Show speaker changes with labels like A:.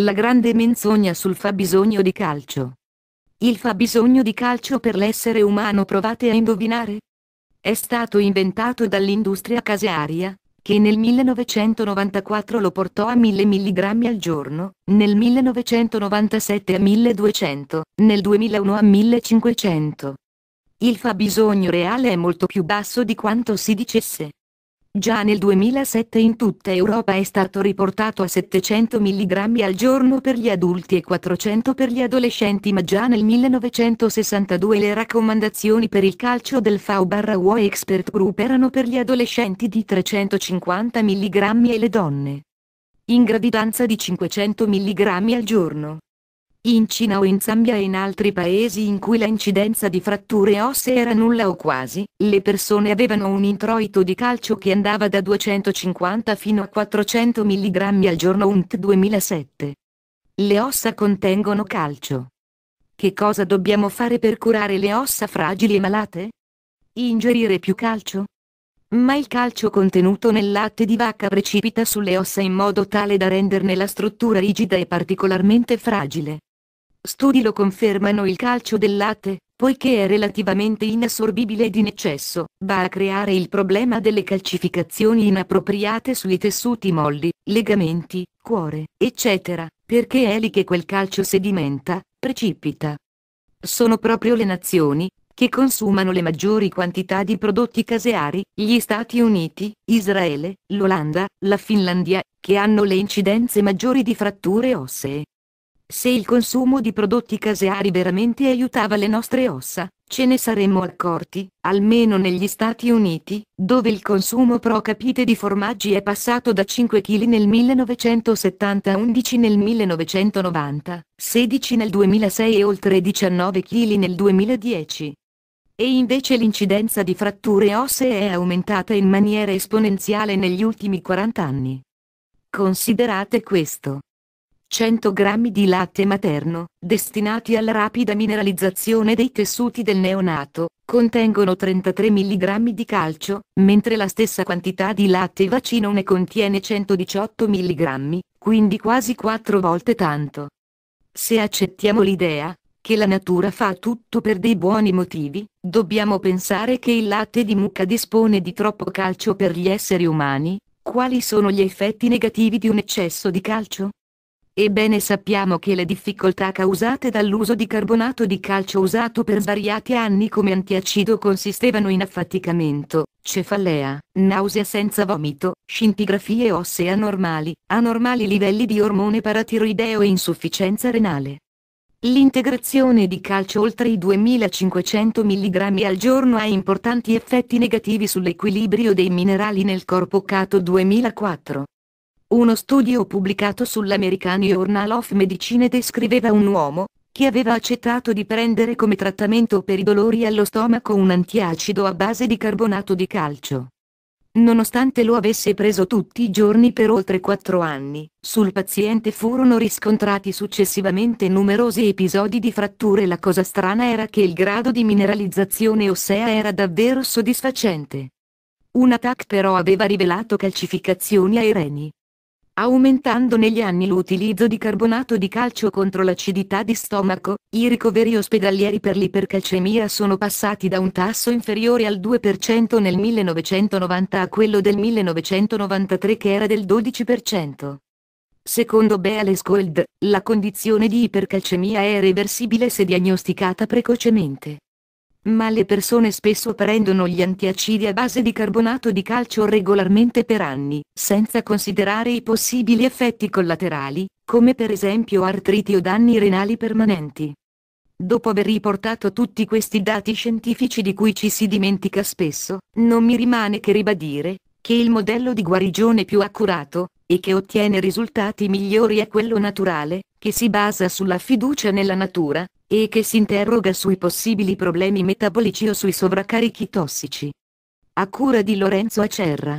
A: La grande menzogna sul fabbisogno di calcio. Il fabbisogno di calcio per l'essere umano provate a indovinare? È stato inventato dall'industria casearia, che nel 1994 lo portò a 1000 mg al giorno, nel 1997 a 1200, nel 2001 a 1500. Il fabbisogno reale è molto più basso di quanto si dicesse. Già nel 2007 in tutta Europa è stato riportato a 700 mg al giorno per gli adulti e 400 per gli adolescenti ma già nel 1962 le raccomandazioni per il calcio del FAO barra UE Expert Group erano per gli adolescenti di 350 mg e le donne in gravidanza di 500 mg al giorno in Cina o in Zambia e in altri paesi in cui l'incidenza di fratture ossee era nulla o quasi, le persone avevano un introito di calcio che andava da 250 fino a 400 mg al giorno UNT 2007. Le ossa contengono calcio. Che cosa dobbiamo fare per curare le ossa fragili e malate? Ingerire più calcio? ma il calcio contenuto nel latte di vacca precipita sulle ossa in modo tale da renderne la struttura rigida e particolarmente fragile. Studi lo confermano il calcio del latte, poiché è relativamente inassorbibile ed in eccesso, va a creare il problema delle calcificazioni inappropriate sui tessuti molli, legamenti, cuore, eccetera, perché è lì che quel calcio sedimenta, precipita. Sono proprio le nazioni, che consumano le maggiori quantità di prodotti caseari, gli Stati Uniti, Israele, l'Olanda, la Finlandia, che hanno le incidenze maggiori di fratture ossee. Se il consumo di prodotti caseari veramente aiutava le nostre ossa, ce ne saremmo accorti, almeno negli Stati Uniti, dove il consumo pro capite di formaggi è passato da 5 kg nel 1970 a 11 nel 1990, 16 nel 2006 e oltre 19 kg nel 2010. E invece l'incidenza di fratture ossee è aumentata in maniera esponenziale negli ultimi 40 anni. Considerate questo. 100 g di latte materno, destinati alla rapida mineralizzazione dei tessuti del neonato, contengono 33 mg di calcio, mentre la stessa quantità di latte vaccino ne contiene 118 mg, quindi quasi 4 volte tanto. Se accettiamo l'idea, che la natura fa tutto per dei buoni motivi, dobbiamo pensare che il latte di mucca dispone di troppo calcio per gli esseri umani, quali sono gli effetti negativi di un eccesso di calcio? Ebbene sappiamo che le difficoltà causate dall'uso di carbonato di calcio usato per svariati anni come antiacido consistevano in affaticamento, cefalea, nausea senza vomito, scintigrafie ossee anormali, anormali livelli di ormone paratiroideo e insufficienza renale. L'integrazione di calcio oltre i 2500 mg al giorno ha importanti effetti negativi sull'equilibrio dei minerali nel corpo Cato 2004. Uno studio pubblicato sull'American Journal of Medicine descriveva un uomo, che aveva accettato di prendere come trattamento per i dolori allo stomaco un antiacido a base di carbonato di calcio. Nonostante lo avesse preso tutti i giorni per oltre quattro anni, sul paziente furono riscontrati successivamente numerosi episodi di fratture la cosa strana era che il grado di mineralizzazione ossea era davvero soddisfacente. Un attack però aveva rivelato calcificazioni ai reni aumentando negli anni l'utilizzo di carbonato di calcio contro l'acidità di stomaco, i ricoveri ospedalieri per l'ipercalcemia sono passati da un tasso inferiore al 2% nel 1990 a quello del 1993 che era del 12%. Secondo Beales Gold, la condizione di ipercalcemia è reversibile se diagnosticata precocemente. Ma le persone spesso prendono gli antiacidi a base di carbonato di calcio regolarmente per anni, senza considerare i possibili effetti collaterali, come per esempio artriti o danni renali permanenti. Dopo aver riportato tutti questi dati scientifici di cui ci si dimentica spesso, non mi rimane che ribadire che il modello di guarigione più accurato, e che ottiene risultati migliori è quello naturale, che si basa sulla fiducia nella natura, e che si interroga sui possibili problemi metabolici o sui sovraccarichi tossici. A cura di Lorenzo Acerra.